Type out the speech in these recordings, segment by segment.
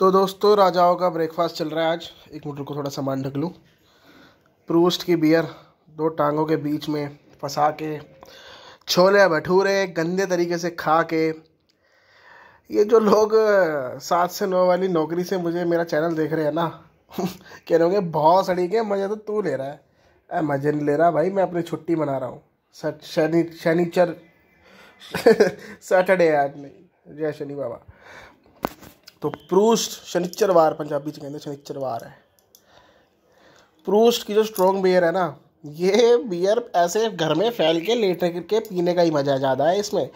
तो दोस्तों राजाओं का ब्रेकफास्ट चल रहा है आज एक मोटर को थोड़ा सामान ढक लूँ प्रूस्ट की बियर दो टांगों के बीच में फंसा के छोले भटूरे गंदे तरीके से खा के ये जो लोग सात से नौ वाली नौकरी से मुझे मेरा चैनल देख रहे हैं ना कह रहे होंगे बहुत सड़ी के मज़े तो तू ले रहा है अरे मज़े नहीं ले रहा भाई मैं अपनी छुट्टी मना रहा हूँ शनि शनिचर सैटरडे आज नहीं जय शनि बाबा तो प्रूस्ट शनिचरवार पंजाबी से कहते हैं शनिचरवार है प्रूस्ट की जो स्ट्रॉन्ग बियर है ना ये बियर ऐसे घर में फैल के लेटे के पीने का ही मज़ा ज़्यादा है इसमें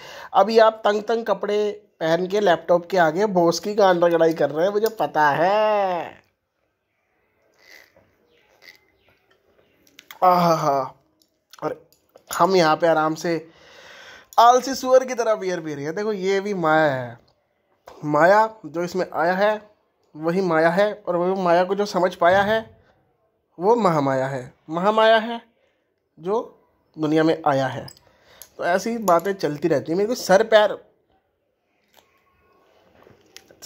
अभी आप तंग तंग कपड़े पहन के लैपटॉप के आगे बोस की गान रगड़ाई कर रहे हैं मुझे पता है आहा और हम यहाँ पे आराम से आलसी सुअर की तरह बियर पी रहे हैं देखो ये भी माया है माया जो इसमें आया है वही माया है और वही माया को जो समझ पाया है वो महामाया है महामाया है जो दुनिया में आया है तो ऐसी बातें चलती रहती हैं मेरे को सर पैर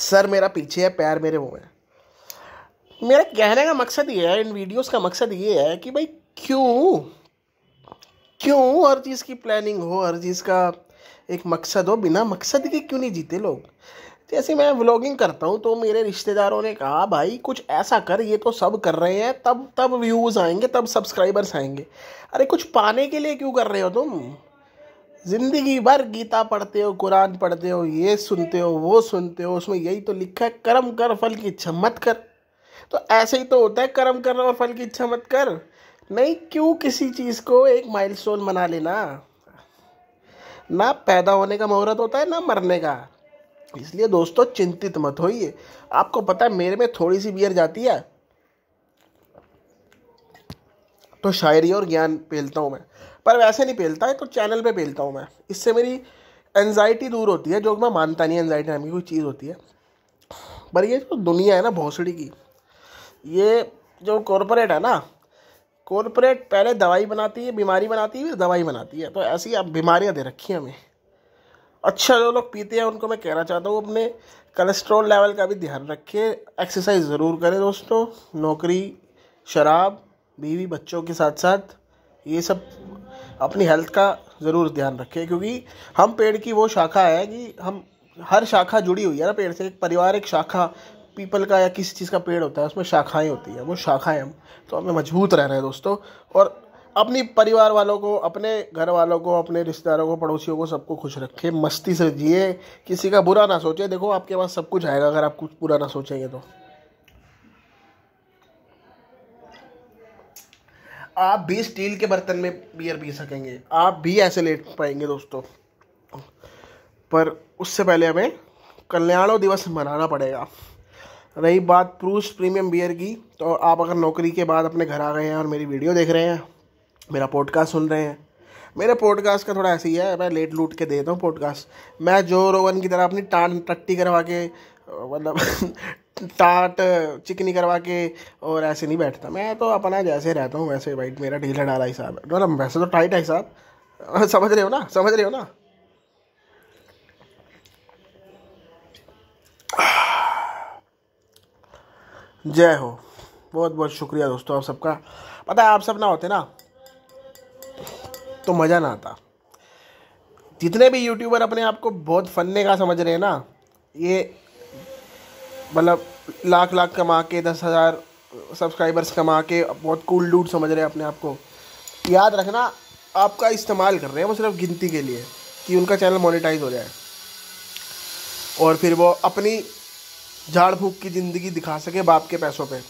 सर मेरा पीछे है पैर मेरे वो है मेरा कहने का मकसद ये है इन वीडियोस का मकसद ये है कि भाई क्यों क्यों हर चीज़ की प्लानिंग हो हर चीज़ का एक मकसद हो बिना मकसद के क्यों नहीं जीते लोग जैसे मैं व्लॉगिंग करता हूँ तो मेरे रिश्तेदारों ने कहा भाई कुछ ऐसा कर ये तो सब कर रहे हैं तब तब व्यूज़ आएंगे तब सब्सक्राइबर्स आएंगे अरे कुछ पाने के लिए क्यों कर रहे हो तुम ज़िंदगी भर गीता पढ़ते हो कुरान पढ़ते हो ये सुनते हो वो सुनते हो उसमें यही तो लिखा है कर्म कर फल की इच्छा मत कर तो ऐसे ही तो होता है कर्म कर और फल की इच्छा मत कर नहीं क्यों किसी चीज़ को एक माइलस्टोन बना लेना ना पैदा होने का मुहूर्त होता है ना मरने का इसलिए दोस्तों चिंतित मत होइए आपको पता है मेरे में थोड़ी सी बियर जाती है तो शायरी और ज्ञान पेलता हूँ मैं पर वैसे नहीं पेलता है तो चैनल पे पेलता हूँ मैं इससे मेरी एनजाइटी दूर होती है जो मैं मानता नहीं एनजाइटी नाम की कोई चीज़ होती है पर ये जो दुनिया है ना भोसड़ी की ये जो कॉरपोरेट है ना कॉरपोरेट पहले दवाई बनाती है बीमारी बनाती है दवाई बनाती है तो ऐसी आप बीमारियाँ दे रखी हैं हमें अच्छा जो लोग पीते हैं उनको मैं कहना चाहता हूँ अपने कोलेस्ट्रॉल लेवल का भी ध्यान रखें एक्सरसाइज ज़रूर करें दोस्तों नौकरी शराब बीवी बच्चों के साथ साथ ये सब अपनी हेल्थ का ज़रूर ध्यान रखें क्योंकि हम पेड़ की वो शाखा है कि हम हर शाखा जुड़ी हुई है ना पेड़ से एक परिवार एक शाखा पीपल का या किसी चीज़ का पेड़ होता है उसमें शाखाएं होती है वो शाखाएं हम तो हमें मजबूत रहना है दोस्तों और अपनी परिवार वालों को अपने घर वालों को अपने रिश्तेदारों को पड़ोसियों को सबको खुश रखें मस्ती से जिए किसी का बुरा ना सोचे देखो आपके पास सब कुछ आएगा अगर आप कुछ बुरा ना सोचेंगे तो आप भी स्टील के बर्तन में बियर पी सकेंगे आप भी ऐसे लेट पाएंगे दोस्तों पर उससे पहले हमें कल्याणों दिवस मनाना पड़ेगा रही बात प्रूस प्रीमियम बियर की तो आप अगर नौकरी के बाद अपने घर आ गए हैं और मेरी वीडियो देख रहे हैं मेरा पॉडकास्ट सुन रहे हैं मेरे पॉडकास्ट का थोड़ा ऐसे ही है मैं लेट लूट के देता हूँ पॉडकास्ट मैं जो रोवन की तरह अपनी टान टट्टी करवा के मतलब टाट चिकनी करवा के और ऐसे नहीं बैठता मैं तो अपना जैसे रहता हूँ वैसे भाई मेरा ढीला डाला हिसाब है मतलब वैसे तो टाइट है हिसाब समझ रहे हो ना समझ रहे हो ना जय हो बहुत बहुत शुक्रिया दोस्तों आप सबका पता है आप सब ना होते ना तो मज़ा ना आता जितने भी यूट्यूबर अपने आप को बहुत फन्ने का समझ रहे हैं ना ये मतलब लाख लाख कमा के दस हज़ार सब्सक्राइबर्स कमा के बहुत कूल डूड समझ रहे हैं अपने आप को याद रखना आपका इस्तेमाल कर रहे हैं वो सिर्फ गिनती के लिए कि उनका चैनल मोनेटाइज हो जाए और फिर वो अपनी झाड़ फूक की ज़िंदगी दिखा सके बाप के पैसों पे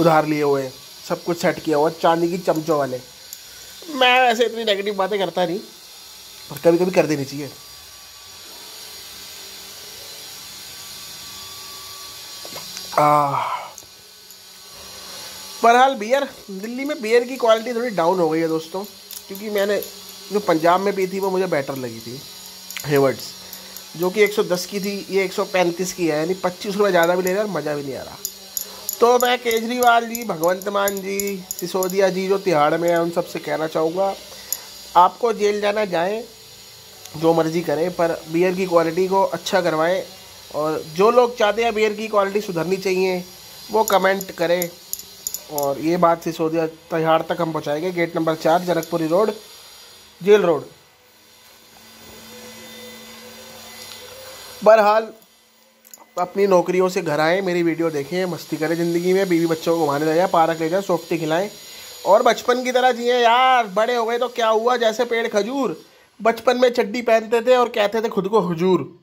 उधार लिए हुए सब कुछ सेट किया हुआ चांदी की चमचों वाले मैं वैसे इतनी नेगेटिव बातें करता नहीं पर कभी कभी कर देनी चाहिए बहरहाल बियर दिल्ली में बियर की क्वालिटी थोड़ी डाउन हो गई है दोस्तों क्योंकि मैंने जो पंजाब में पी थी वो मुझे बेटर लगी थी हेवर्ड्स जो कि 110 की थी ये 135 की है यानी पच्चीस रुपये ज़्यादा भी ले रहे और मज़ा भी नहीं आ रहा तो मैं केजरीवाल जी भगवंत मान जी सिसोदिया जी जो तिहाड़ में हैं उन सबसे कहना चाहूँगा आपको जेल जाना जाए जो मर्ज़ी करें पर बियर की क्वालिटी को अच्छा करवाएं और जो लोग चाहते हैं बियर की क्वालिटी सुधरनी चाहिए वो कमेंट करें और ये बात सिसोदिया तिहाड़ तक हम पहुँचाएंगे गेट नंबर चार जनकपुरी रोड जेल रोड बहरहाल अपनी नौकरियों से घर आएँ मेरी वीडियो देखें मस्ती करें ज़िंदगी में बीवी बच्चों को घुमाने ले जाए पार्क ले जाए सोफ्टी खिलाएं और बचपन की तरह जिए यार बड़े हो गए तो क्या हुआ जैसे पेड़ खजूर बचपन में चड्डी पहनते थे और कहते थे खुद को हजूर